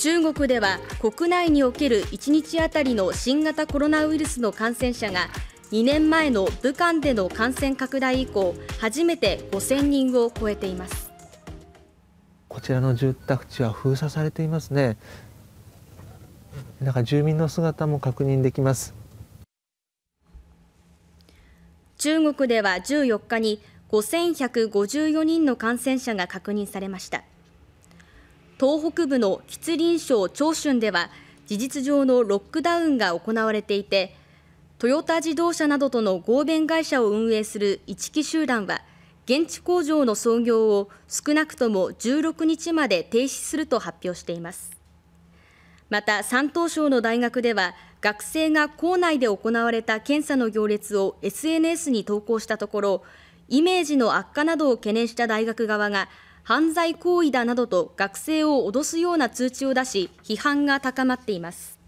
中国では国内における1日当たりの新型コロナウイルスの感染者が2年前の武漢での感染拡大以降初めて5000人を超えていますこちらの住宅地は封鎖されていますねなんか住民の姿も確認できます中国では14日に5154人の感染者が確認されました東北部の吉林省長春では事実上のロックダウンが行われていてトヨタ自動車などとの合弁会社を運営する一木集団は現地工場の操業を少なくとも16日まで停止すると発表していますまた山東省の大学では学生が校内で行われた検査の行列を SNS に投稿したところイメージの悪化などを懸念した大学側が犯罪行為だなどと学生を脅すような通知を出し批判が高まっています